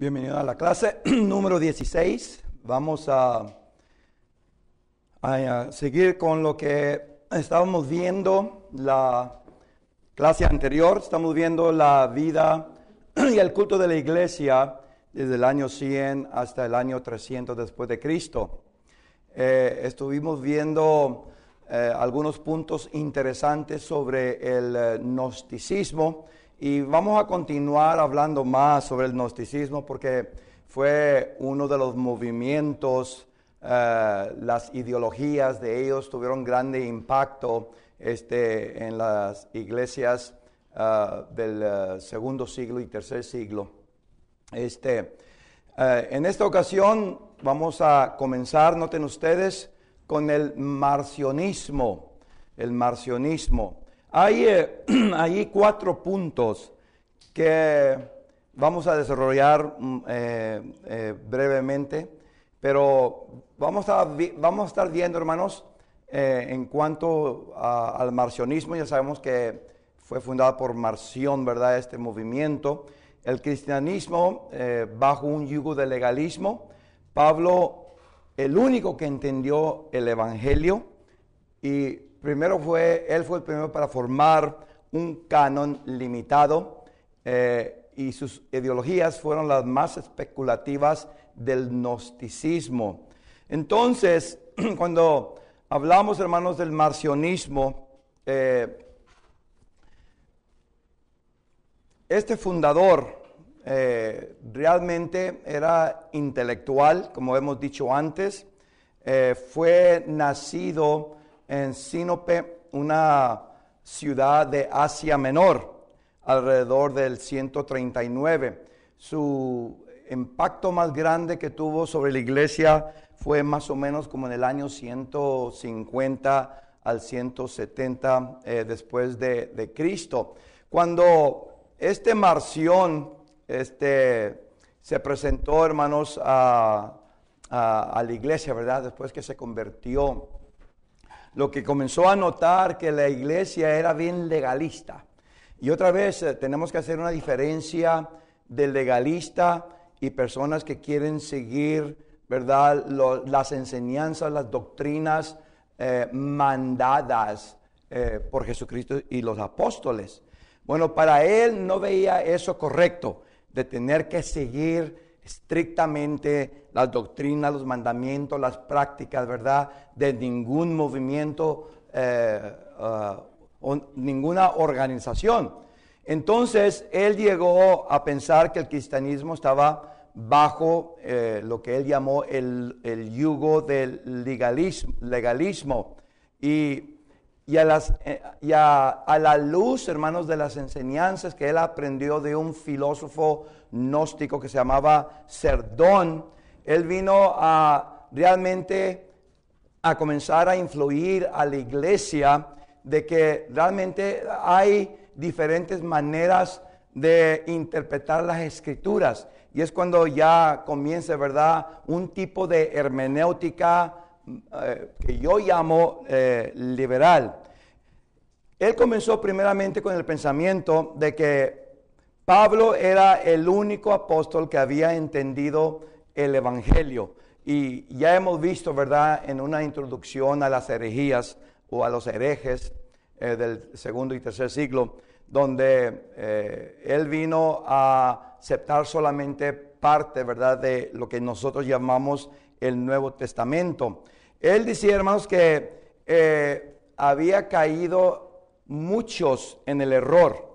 Bienvenido a la clase número 16. Vamos a, a, seguir con lo que estábamos viendo la clase anterior. Estamos viendo la vida y el culto de la iglesia desde el año 100 hasta el año 300 después de Cristo. Eh, estuvimos viendo eh, algunos puntos interesantes sobre el eh, gnosticismo y vamos a continuar hablando más sobre el gnosticismo porque fue uno de los movimientos, eh, las ideologías de ellos tuvieron grande impacto este, en las iglesias eh, del eh, segundo siglo y tercer siglo. Este, en esta ocasión vamos a comenzar, noten ustedes, con el marcionismo. El marcionismo. Eh, hay, cuatro puntos que vamos a desarrollar mm, eh, eh, brevemente, pero vamos a, vamos a estar viendo, hermanos, en cuanto al marcionismo, ya sabemos que fue fundado por Marción, ¿verdad? Este movimiento. El cristianismo bajo un yugo de legalismo. Pablo, el único que entendió el Evangelio y primero fue, él fue el primero para formar un canon limitado eh, y sus ideologías fueron las más especulativas del gnosticismo. Entonces, cuando hablamos, hermanos, del marcionismo, eh, este fundador eh, realmente era intelectual, como hemos dicho antes, fue nacido en Sinope, una ciudad de Asia Menor, alrededor del 139. Su impacto más grande que tuvo sobre la iglesia fue más o menos como en el año 150 al 170 eh, después de, Cristo. Cuando este Marción este, se presentó, hermanos, a, a, la iglesia, ¿verdad? Después que se convirtió, lo que comenzó a notar que la iglesia era bien legalista. Y otra vez eh, tenemos que hacer una diferencia de legalista y personas que quieren seguir, ¿verdad?, las enseñanzas, las doctrinas eh, mandadas eh, por Jesucristo y los apóstoles. Bueno, para él no veía eso correcto, de tener que seguir estrictamente las doctrinas, los mandamientos, las prácticas, ¿verdad? De ningún movimiento, eh, ah, o ninguna organización. Entonces, él llegó a pensar que el cristianismo estaba bajo eh, lo que él llamó el, yugo del legalismo, legalismo. Y y, a, las, eh, y a, la luz, hermanos, de las enseñanzas que él aprendió de un filósofo gnóstico que se llamaba Cerdón, él vino a realmente a comenzar a influir a la iglesia de que realmente hay diferentes maneras de interpretar las escrituras. Y es cuando ya comienza, ¿verdad?, un tipo de hermenéutica eh, que yo llamo eh, liberal. Él comenzó primeramente con el pensamiento de que Pablo era el único apóstol que había entendido el Evangelio. Y ya hemos visto, ¿verdad?, en una introducción a las herejías o a los herejes eh, del segundo y tercer siglo, donde eh, él vino a aceptar solamente parte, ¿verdad?, de lo que nosotros llamamos el Nuevo Testamento. Él decía, hermanos, que eh, había caído muchos en el error.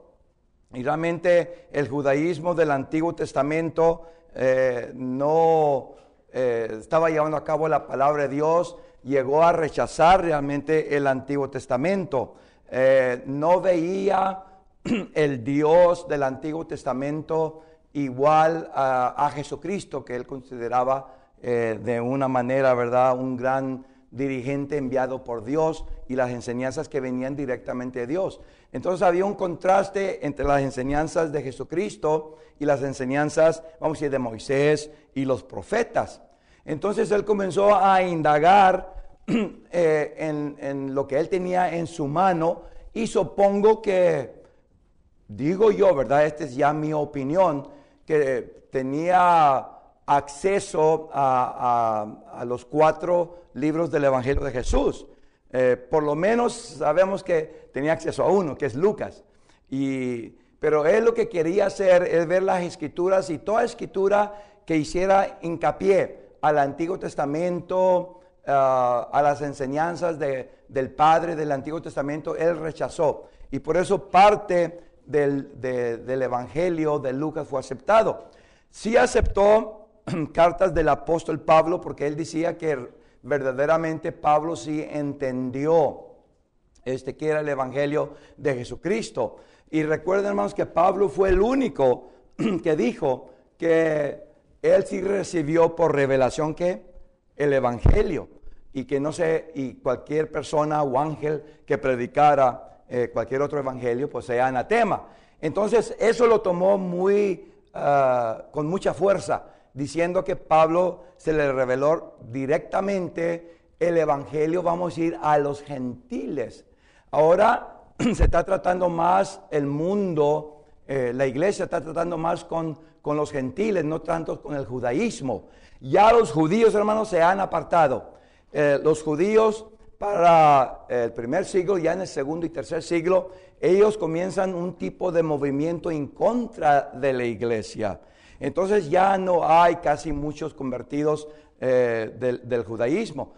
Y realmente el judaísmo del Antiguo Testamento eh, no eh, estaba llevando a cabo la palabra de Dios, llegó a rechazar realmente el Antiguo Testamento. Eh, no veía el Dios del Antiguo Testamento igual a, a Jesucristo, que él consideraba de una manera, ¿verdad?, un gran dirigente enviado por Dios y las enseñanzas que venían directamente de Dios. Entonces había un contraste entre las enseñanzas de Jesucristo y las enseñanzas, vamos a decir, de Moisés y los profetas. Entonces él comenzó a indagar eh, en lo que él tenía en su mano y supongo que, digo yo, ¿verdad? Esta es ya mi opinión, que tenía acceso a, a, los cuatro libros del Evangelio de Jesús. Eh, por lo menos sabemos que tenía acceso a uno, que es Lucas. Y, pero él lo que quería hacer es ver las escrituras y toda escritura que hiciera hincapié al Antiguo Testamento, ah, a las enseñanzas de, del Padre del Antiguo Testamento, él rechazó. Y por eso parte del, del Evangelio de Lucas fue aceptado. Sí aceptó cartas del apóstol Pablo porque él decía que verdaderamente Pablo sí entendió este que era el evangelio de Jesucristo. Y recuerden hermanos que Pablo fue el único que dijo que él sí recibió por revelación que el evangelio y que no sé y cualquier persona o ángel que predicara eh, cualquier otro evangelio pues sea anatema. Entonces eso lo tomó muy ah, con mucha fuerza diciendo que Pablo se le reveló directamente el Evangelio, vamos a ir a los gentiles. Ahora se está tratando más el mundo, eh, la iglesia está tratando más con, los gentiles, no tanto con el judaísmo. Ya los judíos, hermanos, se han apartado. Eh, los judíos para eh, el primer siglo, ya en el segundo y tercer siglo, ellos comienzan un tipo de movimiento en contra de la iglesia. Entonces ya no hay casi muchos convertidos eh, del, judaísmo.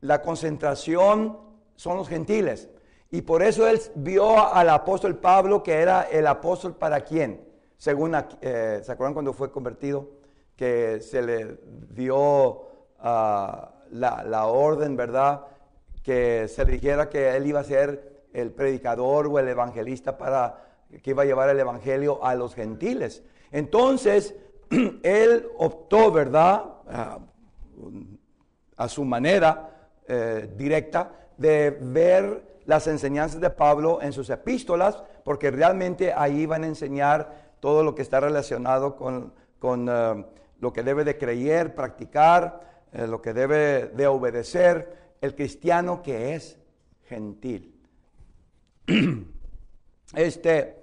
La concentración son los gentiles. Y por eso él vio al apóstol Pablo que era el apóstol para quién. Según, eh, ¿se acuerdan cuando fue convertido? Que se le dio ah, la, orden, ¿verdad? Que se le dijera que él iba a ser el predicador o el evangelista para que iba a llevar el evangelio a los gentiles. Entonces, él optó, ¿verdad? a su manera eh, directa de ver las enseñanzas de Pablo en sus epístolas, porque realmente ahí van a enseñar todo lo que está relacionado con, eh, lo que debe de creer, practicar, eh, lo que debe de obedecer el cristiano que es gentil. Este,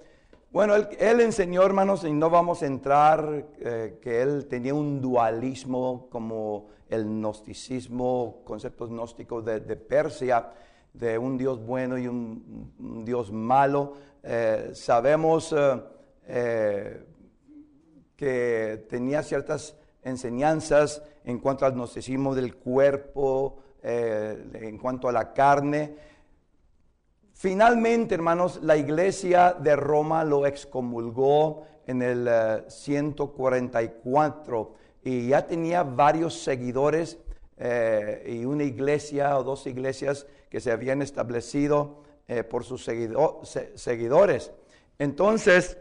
bueno, él, enseñó, hermanos, y no vamos a entrar, eh, que él tenía un dualismo como el gnosticismo, conceptos gnósticos de, Persia, de un Dios bueno y un, Dios malo. Eh, sabemos eh, que tenía ciertas enseñanzas en cuanto al gnosticismo del cuerpo, en cuanto a la carne. Finalmente, hermanos, la iglesia de Roma lo excomulgó en el 144 eh, y ya tenía varios seguidores eh, y una iglesia o dos iglesias que se habían establecido eh, por sus seguidores. Entonces,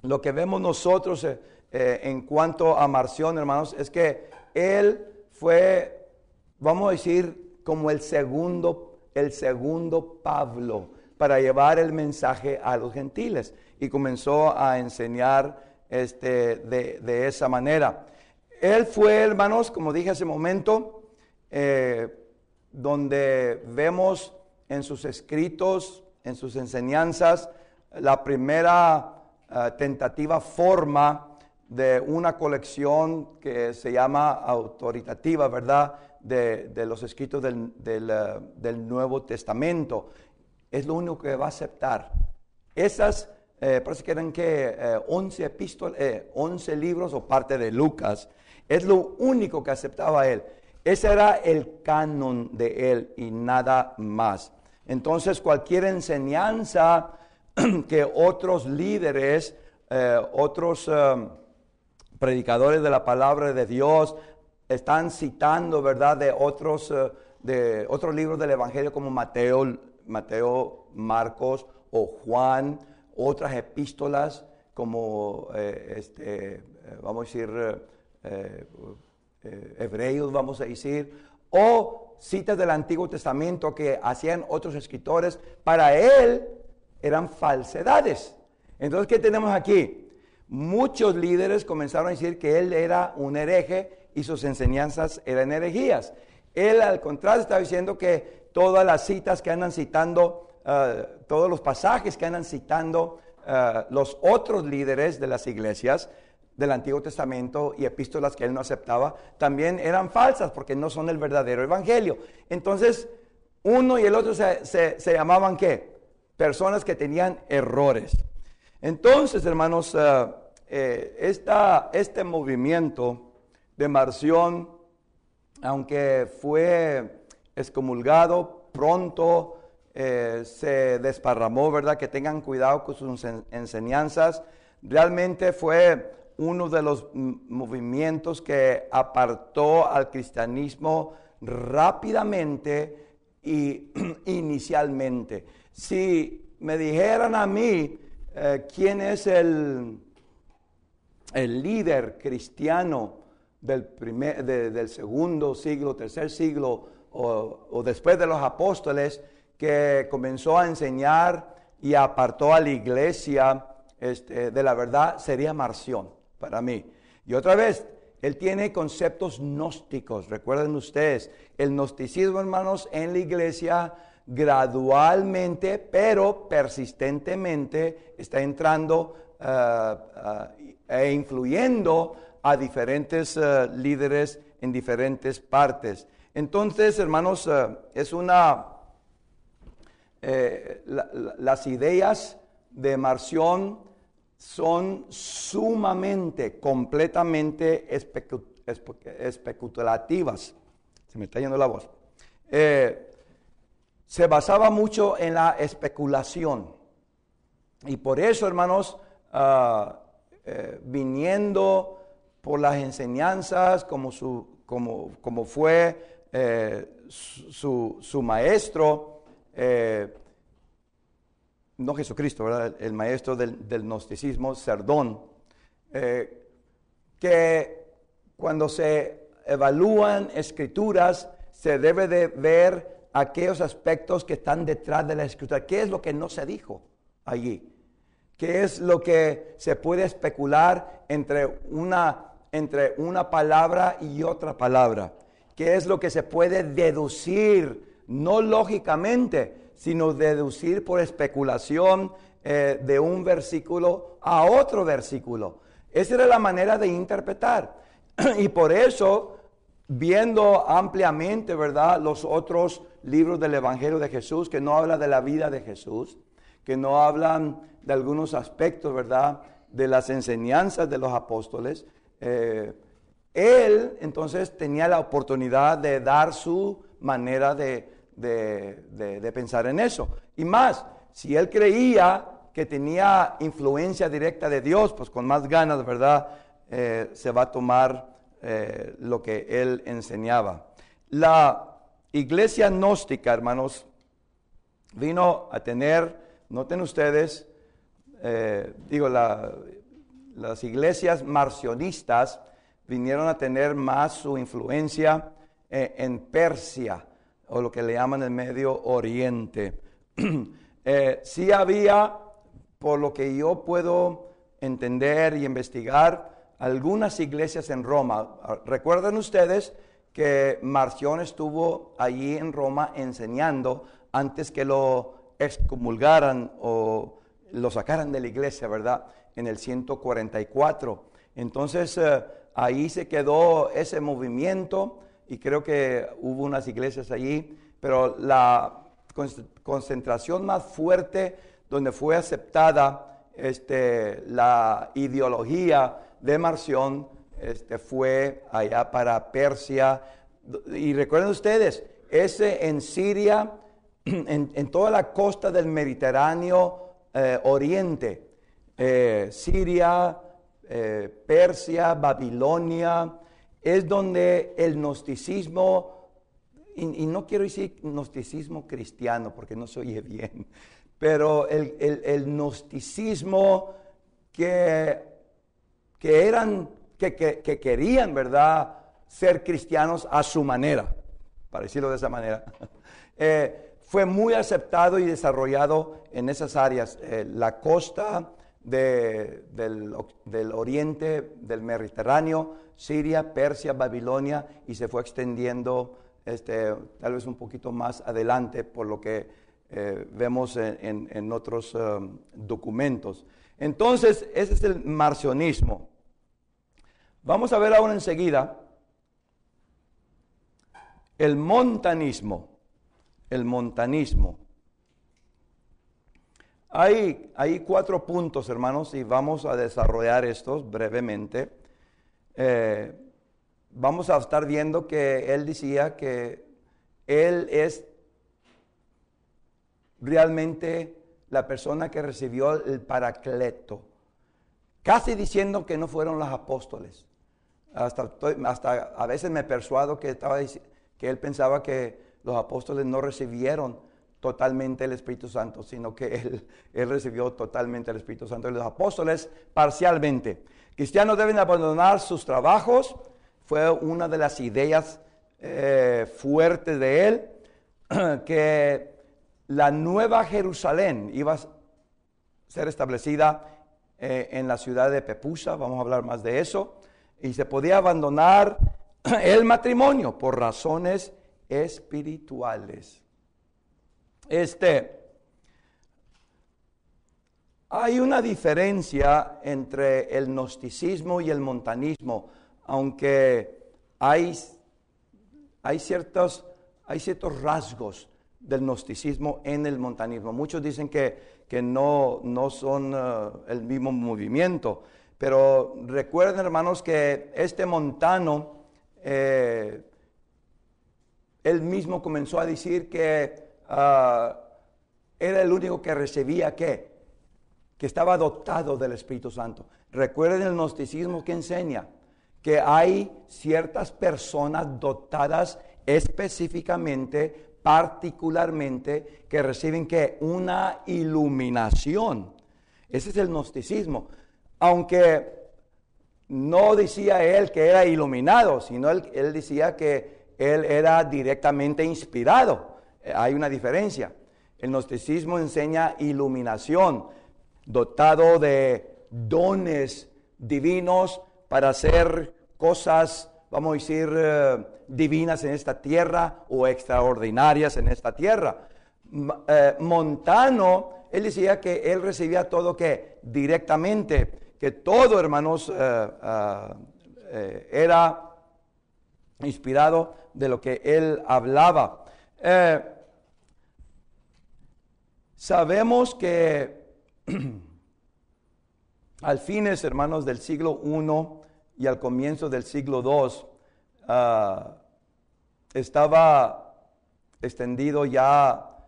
lo que vemos nosotros en cuanto a Marción, hermanos, es que él fue, vamos a decir, como el segundo el segundo Pablo, para llevar el mensaje a los gentiles. Y comenzó a enseñar este, de, esa manera. Él fue, hermanos, como dije hace momento, eh, donde vemos en sus escritos, en sus enseñanzas, la primera eh, tentativa forma de una colección que se llama autoritativa, ¿verdad? de, los escritos eh, del, Nuevo Testamento. Es lo único que va a aceptar. Esas, eh, parece que eran que 11 eh, 11 eh, libros o parte de Lucas. Es lo único que aceptaba él. Ese era el canon de él y nada más. Entonces cualquier enseñanza que otros líderes, otros predicadores de la palabra de Dios están citando, ¿verdad?, de otros, eh, de otros libros del Evangelio como Mateo, Mateo, Marcos o Juan, otras epístolas como, eh, este, eh, vamos a decir, hebreos, vamos a decir, o citas del Antiguo Testamento que hacían otros escritores, para él eran falsedades. Entonces, ¿qué tenemos aquí? Muchos líderes comenzaron a decir que él era un hereje y sus enseñanzas eran herejías. Él al contrario está diciendo que todas las citas que andan citando, eh, todos los pasajes que andan citando eh, los otros líderes de las iglesias del Antiguo Testamento y epístolas que él no aceptaba, también eran falsas porque no son el verdadero evangelio. Entonces, uno y el otro se, llamaban qué? Personas que tenían errores. Entonces, hermanos, eh, este movimiento de Marción, aunque fue excomulgado, pronto eh, se desparramó, ¿verdad? Que tengan cuidado con sus enseñanzas. Realmente fue uno de los movimientos que apartó al cristianismo rápidamente y inicialmente. Si me dijeran a mí eh, quién es el líder cristiano del, primer, del segundo siglo, tercer siglo o, después de los apóstoles, que comenzó a enseñar y apartó a la iglesia este, de la verdad sería Marción para mí. Y otra vez, él tiene conceptos gnósticos, recuerden ustedes, el gnosticismo, hermanos, en la iglesia gradualmente, pero persistentemente está entrando eh, eh, e influyendo a diferentes eh, líderes en diferentes partes. Entonces, hermanos, eh, es una... Eh, las ideas de Marción son sumamente, completamente especulativas. Se me está yendo la voz. se basaba mucho en la especulación. Y por eso, hermanos, ah, viniendo por las enseñanzas, como, su, como, como fue eh, su, maestro, eh, no Jesucristo, el maestro del, gnosticismo, Serdón, eh, que cuando se evalúan escrituras se debe de ver aquellos aspectos que están detrás de la escritura. ¿Qué es lo que no se dijo allí? ¿Qué es lo que se puede especular entre una entre una palabra y otra palabra, que es lo que se puede deducir, no lógicamente, sino deducir por especulación eh, de un versículo a otro versículo. Esa era la manera de interpretar. y por eso, viendo ampliamente, ¿verdad?, los otros libros del Evangelio de Jesús, que no habla de la vida de Jesús, que no hablan de algunos aspectos, ¿verdad?, de las enseñanzas de los apóstoles, eh, él entonces tenía la oportunidad de dar su manera de, pensar en eso. Y más, si él creía que tenía influencia directa de Dios, pues con más ganas, ¿verdad? Eh, se va a tomar eh, lo que él enseñaba. La iglesia gnóstica, hermanos, vino a tener, noten ustedes, digo, la las iglesias marcionistas vinieron a tener más su influencia eh, en Persia, o lo que le llaman el Medio Oriente. Eh, sí había, por lo que yo puedo entender y investigar, algunas iglesias en Roma. Ah, recuerden ustedes que Marción estuvo allí en Roma enseñando antes que lo excomulgaran o lo sacaran de la iglesia, ¿verdad? en el 144. Entonces eh, ahí se quedó ese movimiento y creo que hubo unas iglesias allí, pero la concentración más fuerte donde fue aceptada este, la ideología de Marción este, fue allá para Persia. Y recuerden ustedes, ese en Siria, en, toda la costa del Mediterráneo eh, Oriente, eh, Siria, eh, Persia, Babilonia, es donde el gnosticismo, y, no quiero decir gnosticismo cristiano porque no se oye bien, pero el, gnosticismo que, que eran, que, querían, ¿verdad?, ser cristianos a su manera, para decirlo de esa manera. Eh, fue muy aceptado y desarrollado en esas áreas, la costa, del, oriente, del Mediterráneo, Siria, Persia, Babilonia, y se fue extendiendo este, tal vez un poquito más adelante por lo que eh, vemos en, otros um, documentos. Entonces, ese es el marcionismo. Vamos a ver ahora enseguida el montanismo. El montanismo. Hay, cuatro puntos, hermanos, y vamos a desarrollar estos brevemente. Eh, vamos a estar viendo que él decía que él es realmente la persona que recibió el paracleto, casi diciendo que no fueron los apóstoles. Hasta, a veces me persuado que, estaba, que él pensaba que los apóstoles no recibieron totalmente el Espíritu Santo, sino que él, recibió totalmente el Espíritu Santo. Y los apóstoles parcialmente. Cristianos deben abandonar sus trabajos. Fue una de las ideas eh, fuertes de él, que la nueva Jerusalén iba a ser establecida eh, en la ciudad de Pepusa, vamos a hablar más de eso, y se podía abandonar el matrimonio por razones espirituales. Este, hay una diferencia entre el gnosticismo y el montanismo, aunque hay, hay, ciertos, hay ciertos rasgos del gnosticismo en el montanismo. Muchos dicen que, no, no son eh, el mismo movimiento, pero recuerden hermanos que este montano, eh, él mismo comenzó a decir que Ah, era el único que recibía qué? Que estaba dotado del Espíritu Santo. Recuerden el gnosticismo que enseña que hay ciertas personas dotadas específicamente, particularmente, que reciben que una iluminación. Ese es el gnosticismo. Aunque no decía él que era iluminado, sino él decía que él era directamente inspirado. Eh, hay una diferencia. El gnosticismo enseña iluminación, dotado de dones divinos para hacer cosas, vamos a decir, eh, divinas en esta tierra o extraordinarias en esta tierra. Eh, Montano, él decía que él recibía todo que directamente, que todo, hermanos, era inspirado de lo que él hablaba. Sabemos que al fines, hermanos, del siglo I y al comienzo del siglo II, ah, estaba extendido ya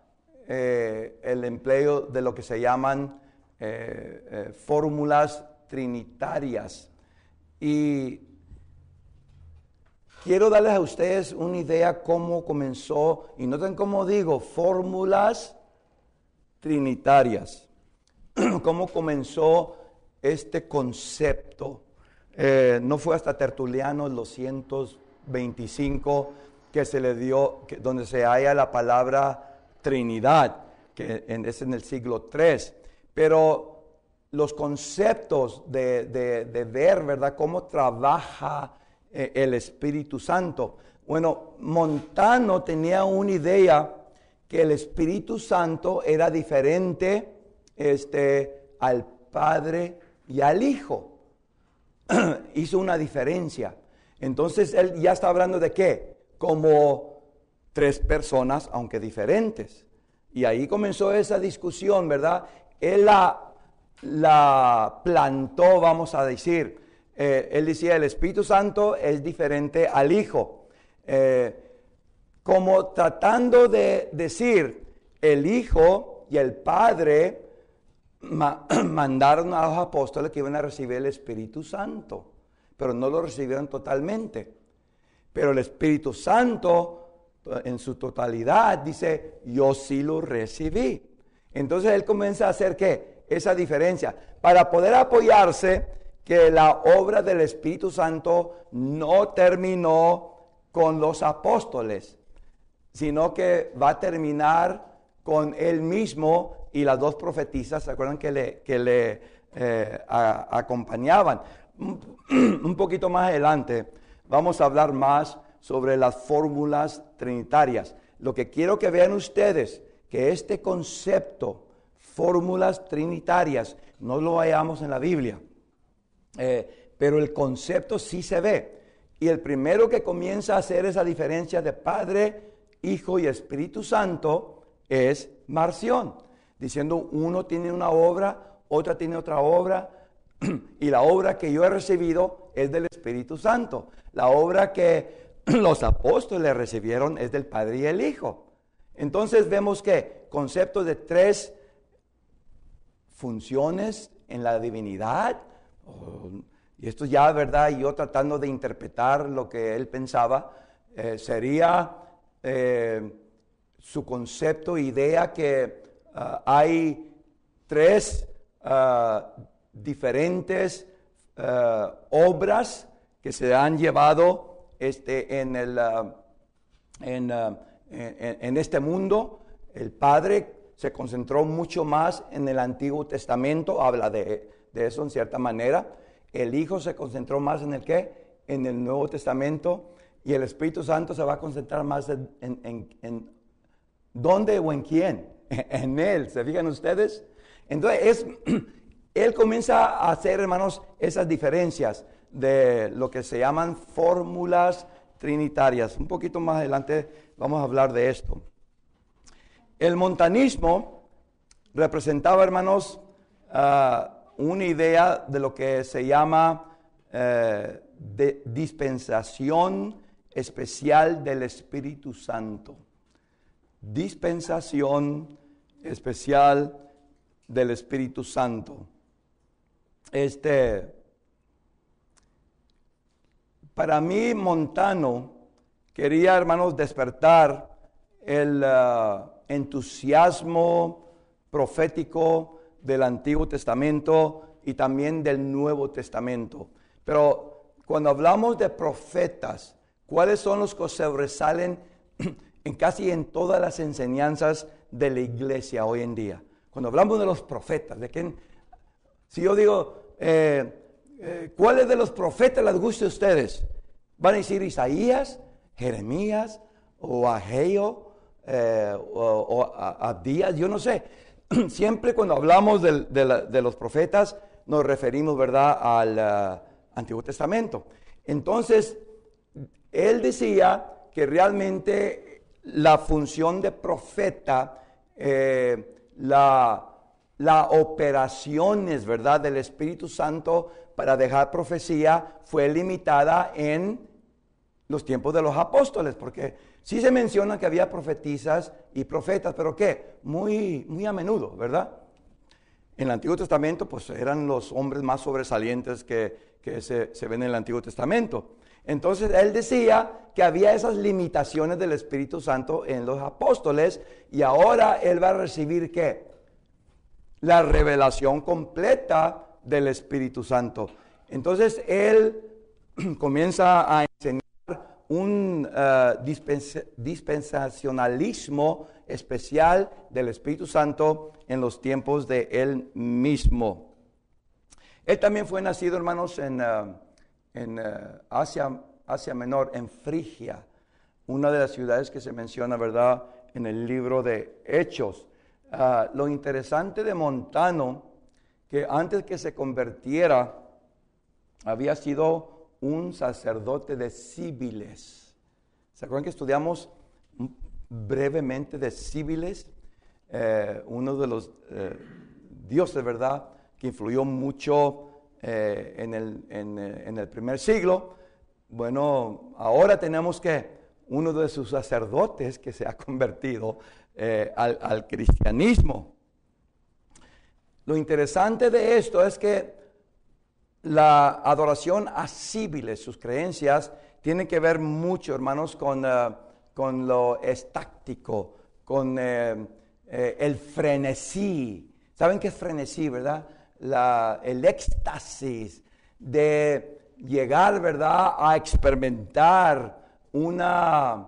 eh, el empleo de lo que se llaman eh, eh, fórmulas trinitarias. Y quiero darles a ustedes una idea cómo comenzó, y noten cómo digo, fórmulas trinitarias. ¿Cómo comenzó este concepto? Eh, no fue hasta Tertuliano en los 125 que se le dio, donde se halla la palabra Trinidad, que es en el siglo III. Pero los conceptos de, ver, ¿verdad?, cómo trabaja eh, el Espíritu Santo. Bueno, Montano tenía una idea que el Espíritu Santo era diferente este, al Padre y al Hijo. Hizo una diferencia. Entonces él ya está hablando de qué? Como tres personas, aunque diferentes. Y ahí comenzó esa discusión, ¿verdad? Él la, plantó, vamos a decir. Eh, él decía, el Espíritu Santo es diferente al Hijo. Eh, como tratando de decir, el Hijo y el Padre mandaron a los apóstoles que iban a recibir el Espíritu Santo, pero no lo recibieron totalmente. Pero el Espíritu Santo en su totalidad dice, yo sí lo recibí. Entonces él comienza a hacer qué? Esa diferencia. Para poder apoyarse que la obra del Espíritu Santo no terminó con los apóstoles sino que va a terminar con él mismo y las dos profetisas, ¿se acuerdan que le, que le eh, acompañaban? Un poquito más adelante vamos a hablar más sobre las fórmulas trinitarias. Lo que quiero que vean ustedes, que este concepto, fórmulas trinitarias, no lo hallamos en la Biblia, eh, pero el concepto sí se ve. Y el primero que comienza a hacer esa diferencia de Padre, Hijo y Espíritu Santo es Marción, diciendo uno tiene una obra, otra tiene otra obra, y la obra que yo he recibido es del Espíritu Santo. La obra que los apóstoles recibieron es del Padre y el Hijo. Entonces vemos que conceptos de tres funciones en la divinidad, oh, y esto ya, ¿verdad? Yo tratando de interpretar lo que él pensaba, eh, sería eh, su concepto, idea que ah, hay tres ah, diferentes ah, obras que se han llevado este, en, el, este mundo. El Padre se concentró mucho más en el Antiguo Testamento, habla de, de, eso en cierta manera. El Hijo se concentró más en el qué? En el Nuevo Testamento. Y el Espíritu Santo se va a concentrar más en, dónde o en quién. En Él, ¿se fijan ustedes? Entonces, Él comienza a hacer, hermanos, esas diferencias de lo que se llaman fórmulas trinitarias. Un poquito más adelante vamos a hablar de esto. El montanismo representaba, hermanos, ah, una idea de lo que se llama eh, dispensación especial del Espíritu Santo. Dispensación especial del Espíritu Santo. Este, para mí, Montano, quería, hermanos, despertar el eh, entusiasmo profético del Antiguo Testamento y también del Nuevo Testamento. Pero cuando hablamos de profetas, ¿Cuáles son los que se en casi en todas las enseñanzas de la iglesia hoy en día? Cuando hablamos de los profetas, de quién, si yo digo, eh, eh, ¿cuáles de los profetas les gusta a ustedes? Van a decir Isaías, Jeremías, o Ageo, eh, o, Adías. yo no sé. Siempre cuando hablamos de, los profetas, nos referimos, ¿verdad?, al Antiguo Testamento. Entonces, él decía que realmente la función de profeta, eh, las operaciones, ¿verdad?, del Espíritu Santo para dejar profecía fue limitada en los tiempos de los apóstoles, porque sí se menciona que había profetizas y profetas, pero ¿qué? Muy, muy a menudo, ¿verdad? En el Antiguo Testamento, pues eran los hombres más sobresalientes que, se ven en el Antiguo Testamento. Entonces él decía que había esas limitaciones del Espíritu Santo en los apóstoles y ahora él va a recibir qué? La revelación completa del Espíritu Santo. Entonces él comienza a enseñar un eh, dispensacionalismo especial del Espíritu Santo en los tiempos de él mismo. Él también fue nacido, hermanos, en... Eh, en eh, Asia, Asia, Menor, en Frigia, una de las ciudades que se menciona, ¿verdad?, en el libro de Hechos. Ah, lo interesante de Montano, que antes que se convirtiera, había sido un sacerdote de Civiles. ¿Se acuerdan que estudiamos brevemente de Civiles? Eh, uno de los eh, dioses, ¿verdad?, que influyó mucho eh, eh, en, el, primer siglo, bueno, ahora tenemos que uno de sus sacerdotes que se ha convertido eh, al, cristianismo. Lo interesante de esto es que la adoración a cíviles, sus creencias, tiene que ver mucho, hermanos, con, lo estáctico, con el frenesí. ¿Saben qué es frenesí, verdad? el éxtasis de llegar, ¿verdad?, a experimentar una,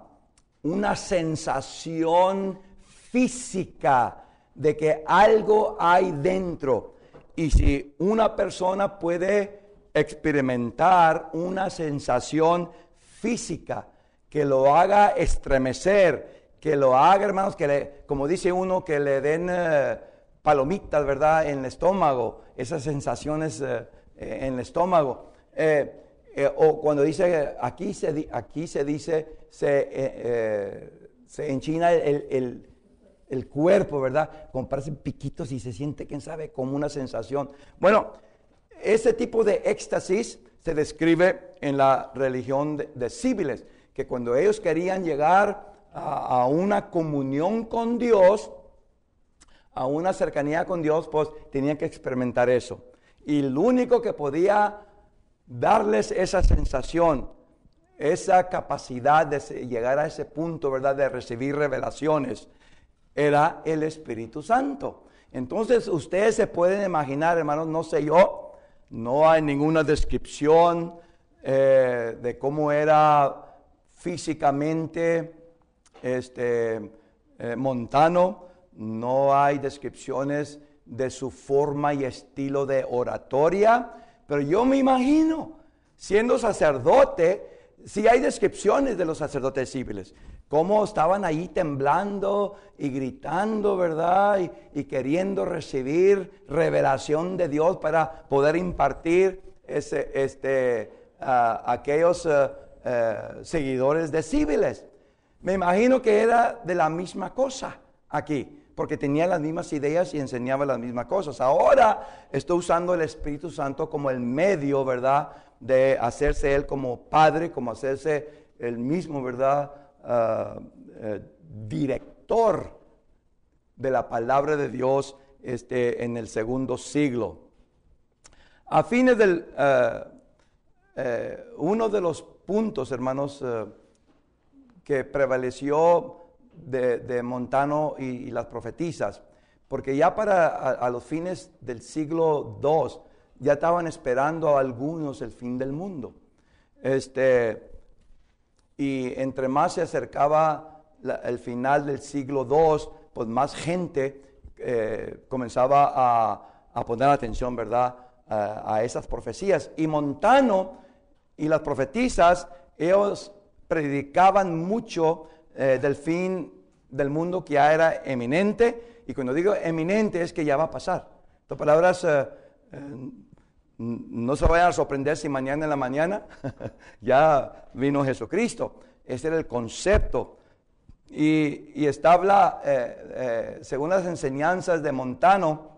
una sensación física de que algo hay dentro. Y si una persona puede experimentar una sensación física que lo haga estremecer, que lo haga, hermanos, que le, como dice uno, que le den eh, palomitas, ¿verdad?, en el estómago, esas sensaciones eh, eh, en el estómago. Eh, o cuando dice, aquí se, aquí se dice, se, se enchina el, cuerpo, ¿verdad? parece piquitos y se siente, quién sabe, como una sensación. Bueno, ese tipo de éxtasis se describe en la religión de, que cuando ellos querían llegar a, a una comunión con Dios, a una cercanía con Dios, pues tenían que experimentar eso. Y lo único que podía darles esa sensación, esa capacidad de llegar a ese punto, ¿verdad?, de recibir revelaciones, era el Espíritu Santo. Entonces, ustedes se pueden imaginar, hermanos, no sé yo, no hay ninguna descripción eh, de cómo era físicamente este, eh, Montano, no hay descripciones de su forma y estilo de oratoria, pero yo me imagino, siendo sacerdote, si hay descripciones de los sacerdotes civiles, cómo estaban ahí temblando y gritando, ¿verdad? Y, queriendo recibir revelación de Dios para poder impartir ese, este, a aquellos eh, eh, seguidores de civiles. Me imagino que era de la misma cosa aquí porque tenía las mismas ideas y enseñaba las mismas cosas. Ahora estoy usando el Espíritu Santo como el medio, ¿verdad? De hacerse él como padre, como hacerse el mismo, ¿verdad? Ah, eh, director de la palabra de Dios este, en el segundo siglo. A fines del, eh, eh, uno de los puntos, hermanos, que prevaleció de, Montano y, las profetizas, porque ya para a, los fines del siglo II ya estaban esperando a algunos el fin del mundo. Este, y entre más se acercaba el final del siglo II, pues más gente eh, comenzaba a, poner atención, ¿verdad?, a, a, esas profecías. Y Montano y las profetizas ellos predicaban mucho eh, del fin del mundo que ya era eminente. Y cuando digo eminente es que ya va a pasar. palabras eh, eh, no se vayan a sorprender si mañana en la mañana ya vino Jesucristo. Ese era el concepto. Y, y según las enseñanzas de Montano,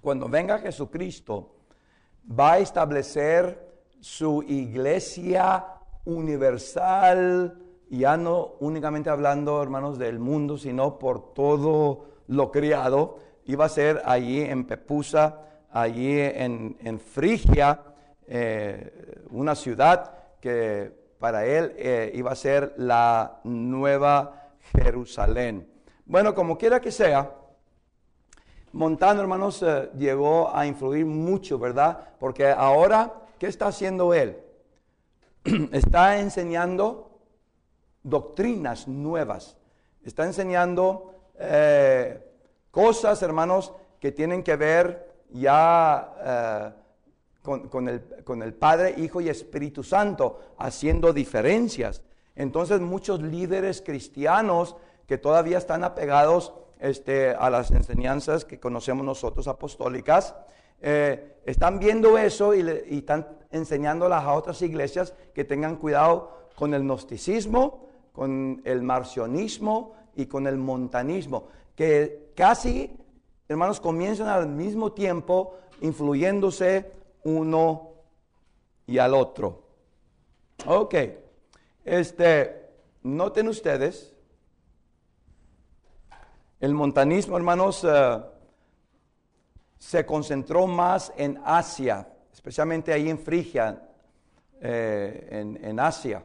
cuando venga Jesucristo, va a establecer su iglesia universal y ya no únicamente hablando, hermanos, del mundo, sino por todo lo criado, iba a ser allí en Pepusa, allí en, Frigia, eh, una ciudad que para él eh, iba a ser la nueva Jerusalén. Bueno, como quiera que sea, Montano, hermanos, eh, llegó a influir mucho, ¿verdad? Porque ahora, ¿qué está haciendo él? está enseñando doctrinas nuevas. Está enseñando eh, cosas, hermanos, que tienen que ver ya eh, con, el, Padre, Hijo y Espíritu Santo, haciendo diferencias. Entonces muchos líderes cristianos que todavía están apegados este, a las enseñanzas que conocemos nosotros apostólicas, eh, están viendo eso y, están enseñándolas a otras iglesias que tengan cuidado con el gnosticismo, con el marcionismo y con el montanismo, que casi, hermanos, comienzan al mismo tiempo influyéndose uno y al otro. Ok, este, noten ustedes, el montanismo, hermanos, eh, se concentró más en Asia, especialmente ahí en Frigia, eh, en, en Asia.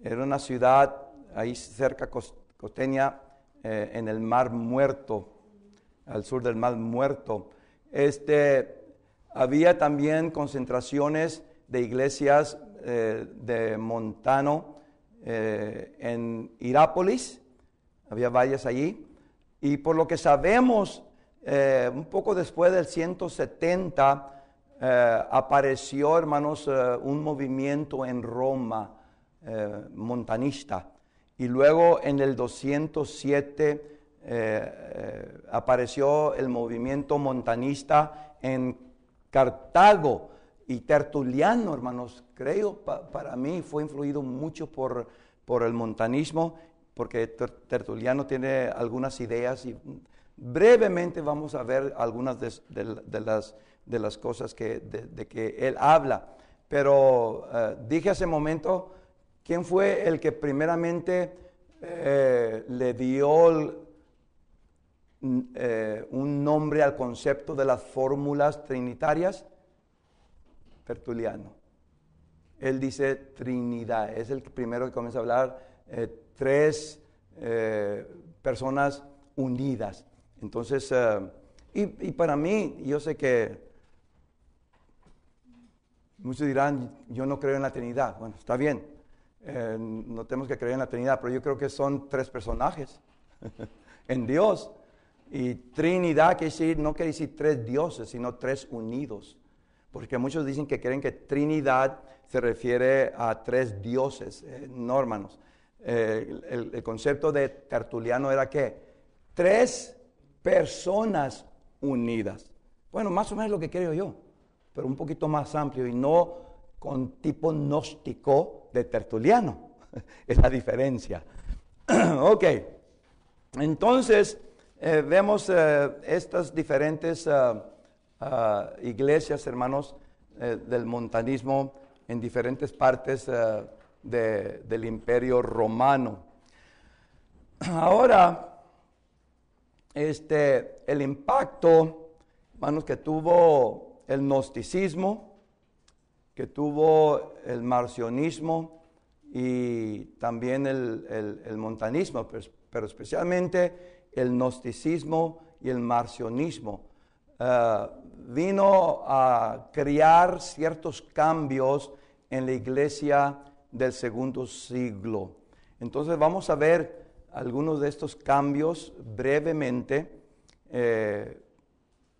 Era una ciudad ahí cerca costeña, eh, en el Mar Muerto, al sur del Mar Muerto. Este, había también concentraciones de iglesias eh, de Montano eh, en Irápolis, había vallas allí, y por lo que sabemos, un poco después del 170, apareció, hermanos, un movimiento en Roma montanista. Y luego en el 207 eh, eh, apareció el movimiento montanista en Cartago. Y Tertuliano, hermanos, creo, para mí fue influido mucho por, por el montanismo, porque Tertuliano tiene algunas ideas y brevemente vamos a ver algunas de, las, de las cosas de, que él habla. Pero eh, dije hace momento ¿Quién fue el que primeramente eh, le dio mm, eh, un nombre al concepto de las fórmulas trinitarias? Tertuliano. Él dice Trinidad, es el primero que comienza a hablar eh, tres personas unidas. Entonces, y, y para mí, yo sé que muchos dirán, yo no creo en la Trinidad. Bueno, está bien, eh, no tenemos que creer en la Trinidad, pero yo creo que son tres personajes en Dios. Y Trinidad decir, no quiere decir tres dioses, sino tres unidos. Porque muchos dicen que creen que Trinidad se refiere a tres dioses, eh, eh, el, el, concepto de tertuliano era que tres personas unidas. Bueno, más o menos lo que creo yo, pero un poquito más amplio y no con tipo gnóstico de Tertuliano. es la diferencia. ok, entonces eh, vemos eh, estas diferentes eh, iglesias, hermanos, del montanismo en diferentes partes del imperio romano. Ahora, este, el impacto, hermanos, que tuvo el gnosticismo, que tuvo el marcionismo y también el, montanismo, pues, pero, especialmente el gnosticismo y el marcionismo. Eh, vino a crear ciertos cambios en la iglesia del segundo siglo. Entonces vamos a ver algunos de estos cambios brevemente eh,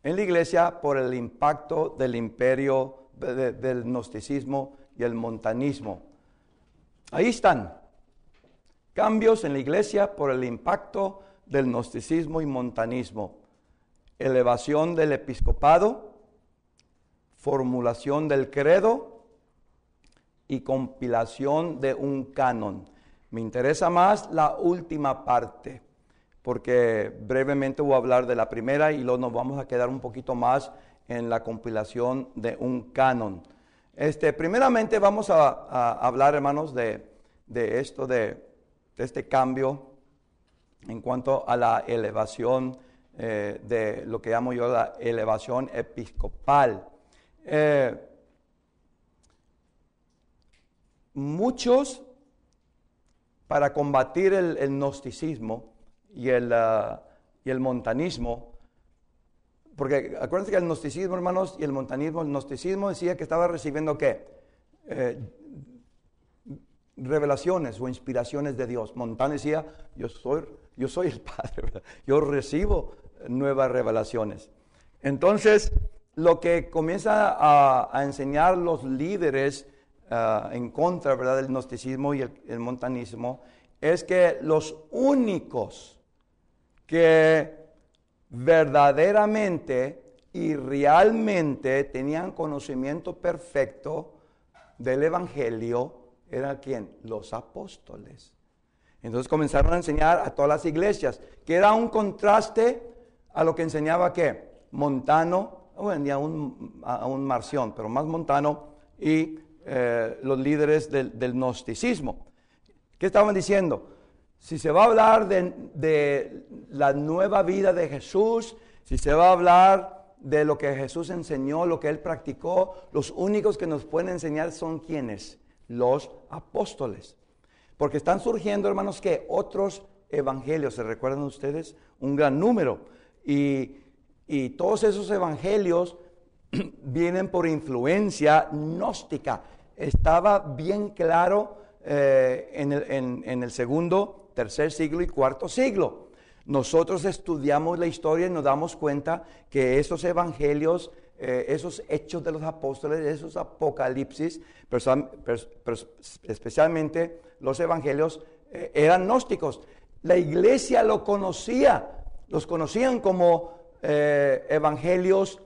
en la iglesia por el impacto del imperio del gnosticismo y el montanismo. Ahí están. Cambios en la iglesia por el impacto del gnosticismo y montanismo. Elevación del episcopado, formulación del credo y compilación de un canon. Me interesa más la última parte, porque brevemente voy a hablar de la primera y luego nos vamos a quedar un poquito más en la compilación de un canon. Este, primeramente vamos a, hablar, hermanos, de, de esto, de, este cambio en cuanto a la elevación, eh, de lo que llamo yo la elevación episcopal. Eh, muchos, para combatir el, gnosticismo y ah, y el montanismo, porque acuérdense que el gnosticismo, hermanos, y el montanismo, el gnosticismo decía que estaba recibiendo qué? Eh, revelaciones o inspiraciones de Dios. montan decía, yo soy, yo soy el Padre, ¿verdad? yo recibo nuevas revelaciones. Entonces, lo que comienza a, enseñar los líderes ah, en contra ¿verdad? del gnosticismo y el montanismo es que los únicos que verdaderamente y realmente tenían conocimiento perfecto del Evangelio, era quien Los apóstoles. Entonces comenzaron a enseñar a todas las iglesias, que era un contraste a lo que enseñaba que Montano, bueno, día un, a un marción, pero más Montano y eh, los líderes del, del gnosticismo. ¿Qué estaban diciendo? si se va a hablar de, la nueva vida de Jesús, si se va a hablar de lo que Jesús enseñó, lo que él practicó, los únicos que nos pueden enseñar son quienes? Los apóstoles. Porque están surgiendo, hermanos, que otros evangelios, ¿se recuerdan ustedes? Un gran número. Y, todos esos evangelios vienen por influencia gnóstica. Estaba bien claro eh, en, el, en el segundo tercer siglo y cuarto siglo. Nosotros estudiamos la historia y nos damos cuenta que esos evangelios, eh, esos hechos de los apóstoles, esos apocalipsis, pero especialmente los evangelios, eh, eran gnósticos. La iglesia lo conocía, los conocían como eh, evangelios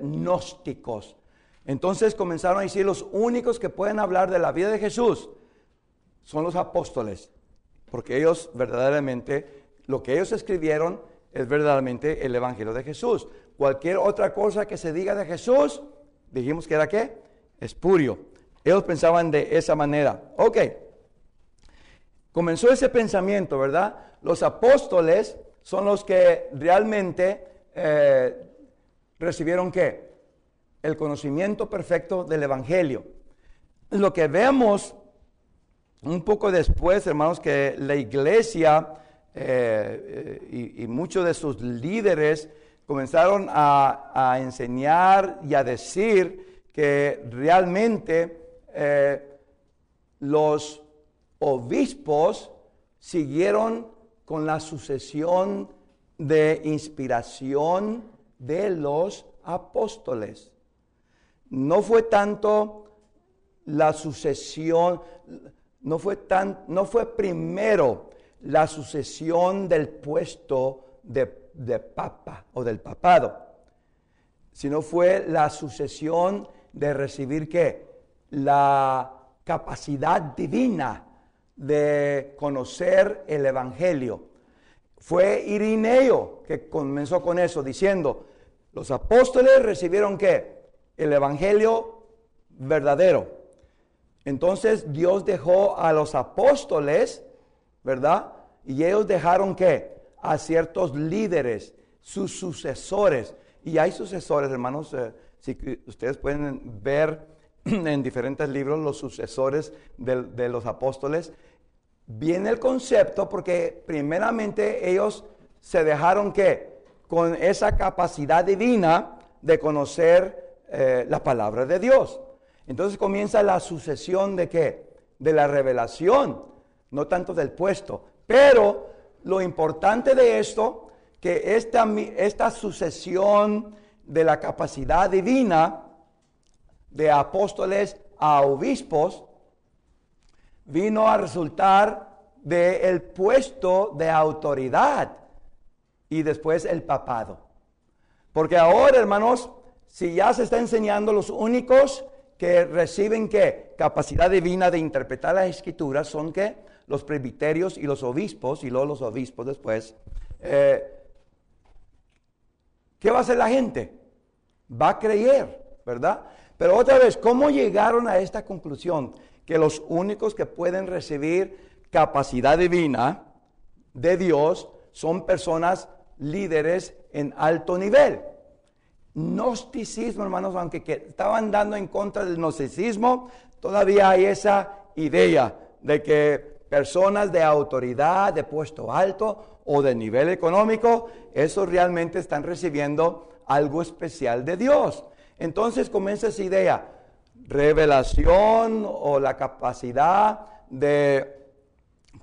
gnósticos. Entonces comenzaron a decir, los únicos que pueden hablar de la vida de Jesús son los apóstoles porque ellos verdaderamente, lo que ellos escribieron es verdaderamente el Evangelio de Jesús. Cualquier otra cosa que se diga de Jesús, dijimos que era qué? Espurio. Ellos pensaban de esa manera. Ok. Comenzó ese pensamiento, ¿verdad? Los apóstoles son los que realmente eh, recibieron qué? El conocimiento perfecto del Evangelio. Lo que vemos un poco después, hermanos, que la iglesia eh, eh, y, muchos de sus líderes comenzaron a, enseñar y a decir que realmente eh, los obispos siguieron con la sucesión de inspiración de los apóstoles. No fue tanto la sucesión, no fue, tan, no fue primero la sucesión del puesto de, de papa o del papado, sino fue la sucesión de recibir qué? La capacidad divina de conocer el Evangelio. Fue Irineo que comenzó con eso, diciendo, los apóstoles recibieron qué? El Evangelio verdadero. Entonces Dios dejó a los apóstoles, ¿verdad? Y ellos dejaron qué? A ciertos líderes, sus sucesores. Y hay sucesores, hermanos, eh, si ustedes pueden ver en diferentes libros los sucesores de, los apóstoles. Viene el concepto porque primeramente ellos se dejaron que con esa capacidad divina de conocer eh, la palabra de Dios. Entonces comienza la sucesión de qué? De la revelación, no tanto del puesto. Pero lo importante de esto, que esta, esta sucesión de la capacidad divina de apóstoles a obispos vino a resultar del el puesto de autoridad y después el papado. Porque ahora, hermanos, si ya se está enseñando los únicos que reciben ¿qué? capacidad divina de interpretar las escrituras son que los presbiterios y los obispos, y luego los obispos después. Eh, ¿Qué va a hacer la gente? Va a creer, ¿verdad? Pero otra vez, ¿cómo llegaron a esta conclusión? Que los únicos que pueden recibir capacidad divina de Dios son personas líderes en alto nivel gnosticismo, hermanos, aunque que estaban dando en contra del gnosticismo, todavía hay esa idea de que personas de autoridad, de puesto alto o de nivel económico, esos realmente están recibiendo algo especial de Dios. Entonces comienza esa idea, revelación o la capacidad de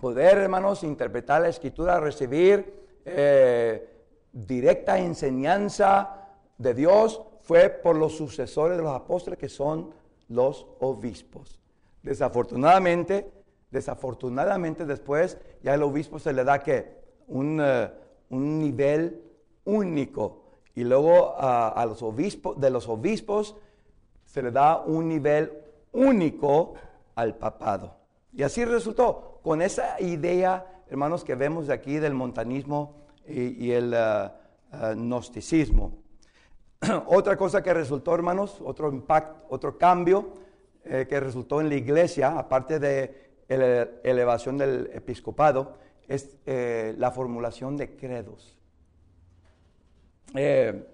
poder, hermanos, interpretar la escritura, recibir eh, directa enseñanza, de Dios fue por los sucesores de los apóstoles que son los obispos. Desafortunadamente, desafortunadamente después ya el obispo se le da que un, eh, nivel único y luego a los obispos de los obispos se le da un nivel único al papado. Y así resultó con esa idea, hermanos, que vemos de aquí del montanismo y, el eh, eh, gnosticismo. Otra cosa que resultó, hermanos, otro impacto, otro cambio eh, que resultó en la iglesia, aparte de la elevación del episcopado, es eh, la formulación de credos. Eh,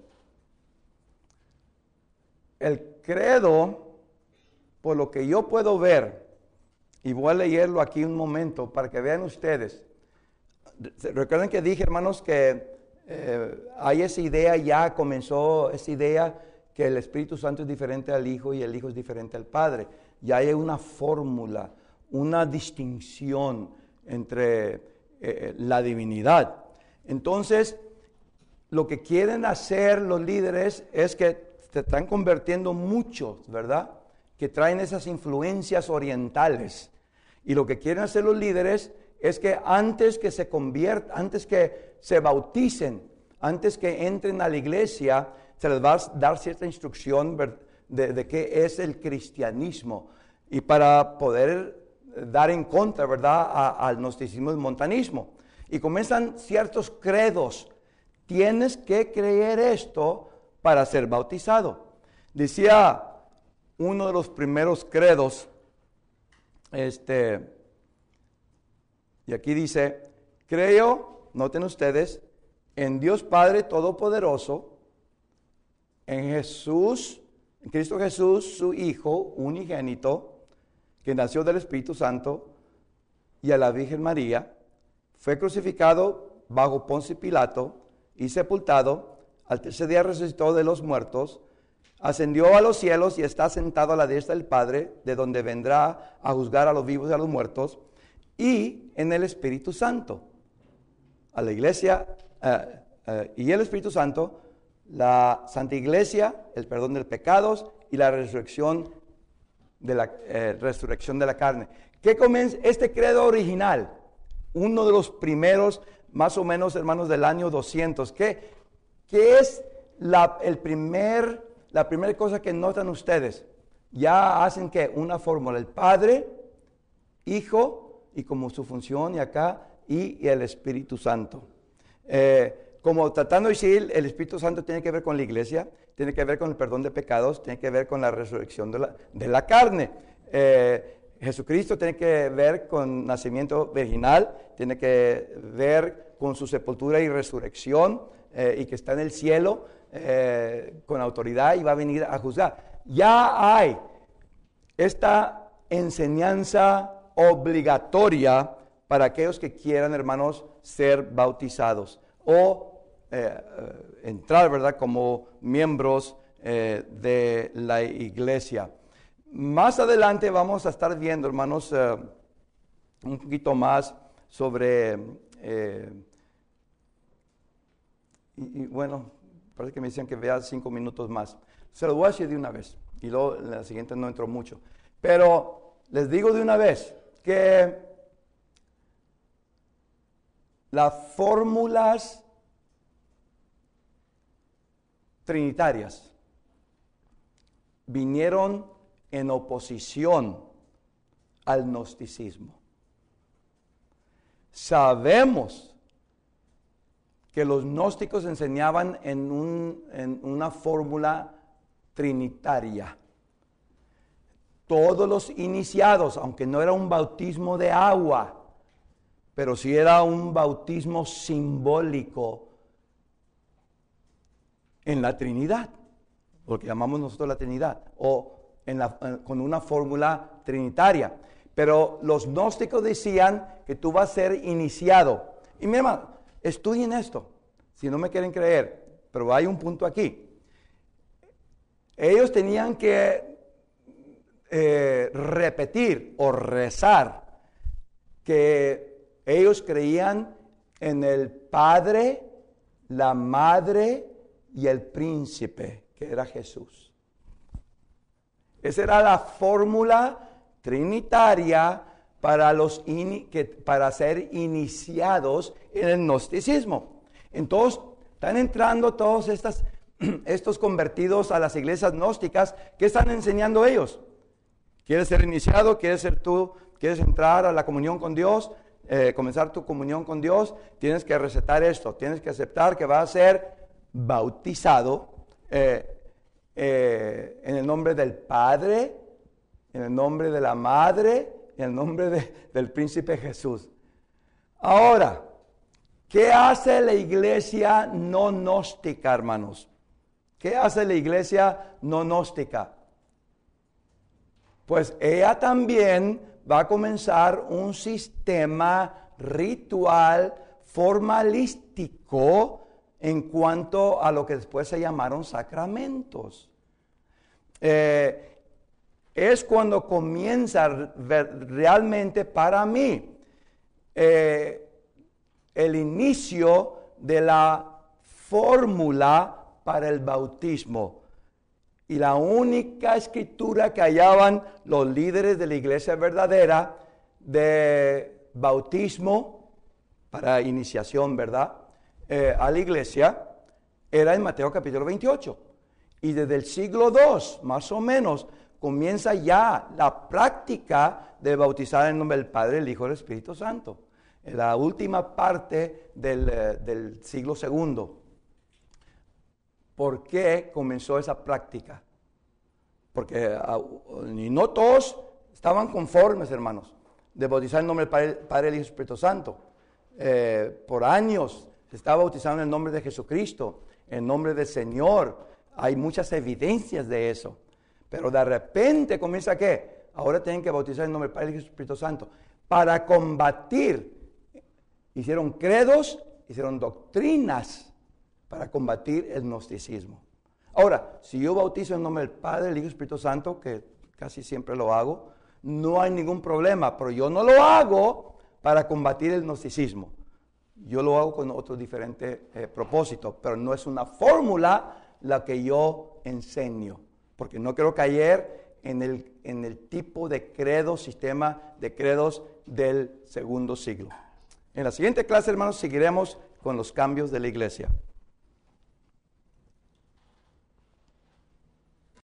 el credo, por lo que yo puedo ver, y voy a leerlo aquí un momento para que vean ustedes. Recuerden que dije, hermanos, que eh, hay esa idea, ya comenzó esa idea que el Espíritu Santo es diferente al Hijo y el Hijo es diferente al Padre. Ya hay una fórmula, una distinción entre eh, eh, la divinidad. Entonces, lo que quieren hacer los líderes es que se están convirtiendo muchos, ¿verdad? Que traen esas influencias orientales. Y lo que quieren hacer los líderes es que antes que se conviertan, antes que se bauticen, antes que entren a la iglesia, se les va a dar cierta instrucción de, qué es el cristianismo. Y para poder dar en contra, ¿verdad?, al gnosticismo y montanismo. Y comienzan ciertos credos. Tienes que creer esto para ser bautizado. Decía uno de los primeros credos, este, y aquí dice, creo, noten ustedes, en Dios Padre Todopoderoso, en Jesús, en Cristo Jesús, su Hijo unigénito, que nació del Espíritu Santo, y a la Virgen María, fue crucificado bajo Poncio Pilato y sepultado, al tercer día resucitó de los muertos, ascendió a los cielos y está sentado a la diestra del Padre, de donde vendrá a juzgar a los vivos y a los muertos y en el Espíritu Santo. A la iglesia eh, eh, y el Espíritu Santo, la Santa Iglesia, el perdón de pecados y la resurrección de la, eh, resurrección de la carne. ¿Qué comienza este credo original? Uno de los primeros, más o menos, hermanos, del año 200. que, que es la, el primer, la primera cosa que notan ustedes? Ya hacen que una fórmula, el Padre, Hijo y como su función y acá y, el Espíritu Santo. Eh, como tratando de decir, el Espíritu Santo tiene que ver con la iglesia, tiene que ver con el perdón de pecados, tiene que ver con la resurrección de la, carne. Eh, Jesucristo tiene que ver con nacimiento virginal, tiene que ver con su sepultura y resurrección eh, y que está en el cielo con autoridad y va a venir a juzgar. Ya hay esta enseñanza obligatoria para aquellos que quieran, hermanos, ser bautizados o eh, eh, entrar, ¿verdad?, como miembros eh, de la iglesia. Más adelante vamos a estar viendo, hermanos, un poquito más sobre, y, bueno, parece que me decían que vea cinco minutos más. Se lo voy a hacer de una vez, y luego en la siguiente no entro mucho. Pero les digo de una vez, que las fórmulas trinitarias vinieron en oposición al gnosticismo. Sabemos que los gnósticos enseñaban en, en una fórmula trinitaria todos los iniciados, aunque no era un bautismo de agua, pero sí era un bautismo simbólico en la Trinidad, lo que llamamos nosotros la Trinidad, o eh, con una fórmula trinitaria. Pero los gnósticos decían que tú vas a ser iniciado. Y mi hermano, estudien esto, si no me quieren creer, pero hay un punto aquí. Ellos tenían que eh, repetir o rezar que ellos creían en el Padre, la Madre y el Príncipe, que era Jesús. Esa era la fórmula trinitaria para, los para ser iniciados en el gnosticismo. Entonces, están entrando todos estos convertidos a las iglesias gnósticas. ¿Qué están enseñando ellos? ¿Quieres ser iniciado? ¿Quieres ser tú? ¿Quieres entrar a la comunión con Dios? Eh, comenzar tu comunión con Dios, tienes que recetar esto, tienes que aceptar que vas a ser bautizado eh, eh, en el nombre del Padre, en el nombre de la Madre, en el nombre del Príncipe Jesús. Ahora, ¿qué hace la iglesia no gnóstica, hermanos? ¿Qué hace la iglesia no gnóstica? pues ella también va a comenzar un sistema ritual formalístico en cuanto a lo que después se llamaron sacramentos. Eh, es cuando comienza realmente para mí eh, el inicio de la fórmula para el bautismo y la única escritura que hallaban los líderes de la iglesia verdadera de bautismo para iniciación, ¿verdad? Eh, a la iglesia era en Mateo capítulo 28. Y desde el siglo II, más o menos, comienza ya la práctica de bautizar en nombre del Padre, el Hijo y el Espíritu Santo. En la última parte del, eh, del siglo segundo por qué comenzó esa práctica. Porque ah, no todos estaban conformes, hermanos, de bautizar en nombre del Padre, y el Hijo Espíritu Santo. Eh, por años se estaba bautizando en el nombre de Jesucristo, en nombre del Señor. Hay muchas evidencias de eso. Pero de repente comienza que ahora tienen que bautizar en nombre del Padre y del Espíritu Santo. Para combatir, hicieron credos, hicieron doctrinas para combatir el gnosticismo. Ahora, si yo bautizo en nombre del Padre, del Hijo y Espíritu Santo, que casi siempre lo hago, no hay ningún problema, pero yo no lo hago para combatir el gnosticismo. Yo lo hago con otro diferente eh, propósito pero no es una fórmula la que yo enseño, porque no quiero caer en el, en el tipo de credo sistema de credos del segundo siglo. En la siguiente clase, hermanos, seguiremos con los cambios de la iglesia.